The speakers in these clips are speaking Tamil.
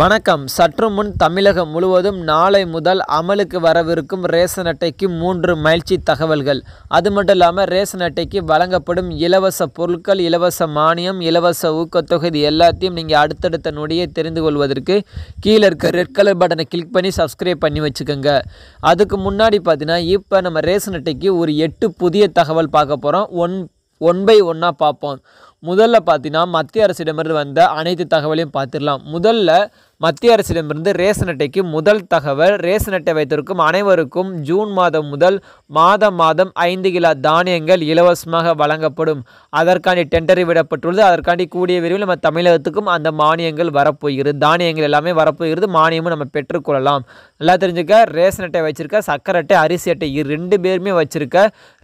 வணக்கம் சற்று முன் தமிழகம் முழுவதும் நாளை முதல் அமலுக்கு வரவிருக்கும் ரேஷன் அட்டைக்கு மூன்று மகிழ்ச்சி தகவல்கள் அது மட்டும் இல்லாமல் ரேஷன் அட்டைக்கு வழங்கப்படும் இலவச பொருட்கள் இலவச மானியம் இலவச ஊக்கத்தொகை இது எல்லாத்தையும் நீங்கள் அடுத்தடுத்த நொடியை தெரிந்து கொள்வதற்கு கீழே இருக்க ரெட் கலர் பட்டனை கிளிக் பண்ணி சப்ஸ்கிரைப் பண்ணி வச்சுக்கோங்க அதுக்கு முன்னாடி பார்த்தீங்கன்னா இப்போ நம்ம ரேஷன் அட்டைக்கு ஒரு எட்டு புதிய தகவல் பார்க்க போகிறோம் ஒன் ஒன் பை ஒன்னாக பார்ப்போம் முதல்ல பார்த்தீங்கன்னா மத்திய அரசிடமிருந்து வந்த அனைத்து தகவலையும் பார்த்துடலாம் முதல்ல மத்திய அரசிடமிருந்து ரேஷன் அட்டைக்கு முதல் தகவல் ரேஷன் அட்டை வைத்திருக்கும் அனைவருக்கும் ஜூன் மாதம் முதல் மாதம் மாதம் ஐந்து கிலோ தானியங்கள் இலவசமாக வழங்கப்படும் அதற்காண்டி டெண்டர் விடப்பட்டுள்ளது அதற்காண்டி கூடிய விரைவில் நம்ம தமிழகத்துக்கும் அந்த மானியங்கள் வரப்போகிறது தானியங்கள் எல்லாமே வரப்போகிறது மானியமும் நம்ம பெற்றுக்கொள்ளலாம் நல்லா தெரிஞ்சுக்க ரேஷன் அட்டை வச்சுருக்க சக்கரை அட்டை அரிசி அட்டை ரெண்டு பேருமே வச்சுருக்க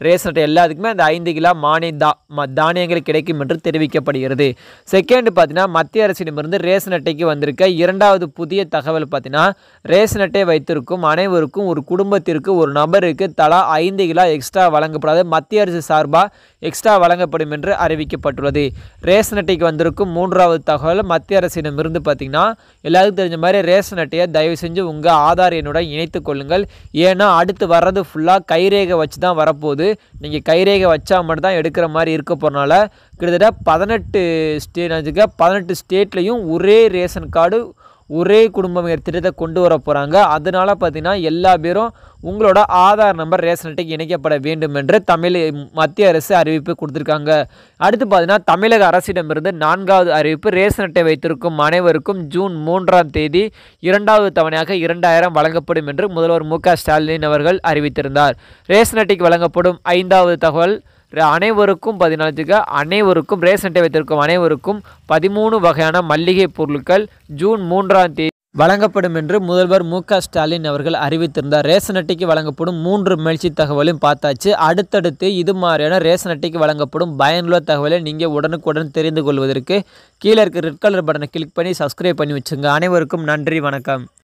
ரேஷன் அட்டை எல்லாத்துக்குமே அந்த ஐந்து கிலோ மானிய தா தானியங்கள் கிடைக்கும் என்று தெரிவிக்கப்படுகிறது செகண்ட் பார்த்தீங்கன்னா மத்திய அரசிடமிருந்து ரேஷன் அட்டைக்கு வந்திருக்க இரண்டாவது புதிய தகவல் பார்த்தீங்கன்னா ரேஷன் அட்டை வைத்திருக்கும் அனைவருக்கும் ஒரு குடும்பத்திற்கு ஒரு நபருக்கு தலா ஐந்து கிலோ எக்ஸ்ட்ரா வழங்கப்படாது மத்திய அரசு சார்பாக எக்ஸ்ட்ரா வழங்கப்படும் என்று அறிவிக்கப்பட்டுள்ளது ரேஷன் அட்டைக்கு வந்திருக்கும் மூன்றாவது தகவல் மத்திய அரசிடமிருந்து பார்த்திங்கன்னா எல்லாருக்கும் தெரிஞ்ச மாதிரி ரேஷன் அட்டையை தயவு செஞ்சு உங்கள் ஆதார் எண்ணுடன் இணைத்து கொள்ளுங்கள் ஏன்னா அடுத்து வர்றது ஃபுல்லாக கைரேகை வச்சு தான் வரப்போகுது நீங்கள் கைரேகை வச்சா மட்டும் தான் எடுக்கிற மாதிரி இருக்க போகிறனால கிட்டத்தட்ட பதினெட்டு ஸ்டே நினச்சிக்க பதினெட்டு ஸ்டேட்லேயும் ஒரே ரேஷன் கார்டு ஒரே குடும்பம் திட்டத்தை கொண்டு வர போகிறாங்க அதனால் பார்த்திங்கன்னா எல்லா பேரும் உங்களோட ஆதார் நம்பர் ரேஷன் அட்டைக்கு இணைக்கப்பட வேண்டும் என்று தமிழ் மத்திய அரசு அறிவிப்பு கொடுத்துருக்காங்க அடுத்து பார்த்திங்கன்னா தமிழக அரசிடமிருந்து நான்காவது அறிவிப்பு ரேஷன் அட்டை வைத்திருக்கும் அனைவருக்கும் ஜூன் மூன்றாம் தேதி இரண்டாவது தவணையாக இரண்டாயிரம் வழங்கப்படும் என்று முதல்வர் மு ஸ்டாலின் அவர்கள் அறிவித்திருந்தார் ரேஷன் அட்டைக்கு வழங்கப்படும் ஐந்தாவது தகவல் அனைவருக்கும் பதினாலுக்கு அனைவருக்கும் ரேஷன் டே வைத்திருக்கும் அனைவருக்கும் பதிமூணு வகையான மல்லிகை பொருட்கள் ஜூன் மூன்றாம் தேதி வழங்கப்படும் என்று முதல்வர் மு ஸ்டாலின் அவர்கள் அறிவித்திருந்தார் ரேஷன் அட்டைக்கு வழங்கப்படும் மூன்று மெழ்ச்சி தகவலும் பார்த்தாச்சு அடுத்தடுத்து இது மாதிரியான ரேஷன் அட்டைக்கு வழங்கப்படும் பயனுள்ள தகவலை நீங்கள் உடனுக்குடன் தெரிந்து கொள்வதற்கு கீழே இருக்க ரெட் கலர் பட்டனை கிளிக் பண்ணி சப்ஸ்கிரைப் பண்ணி வச்சுங்க அனைவருக்கும் நன்றி வணக்கம்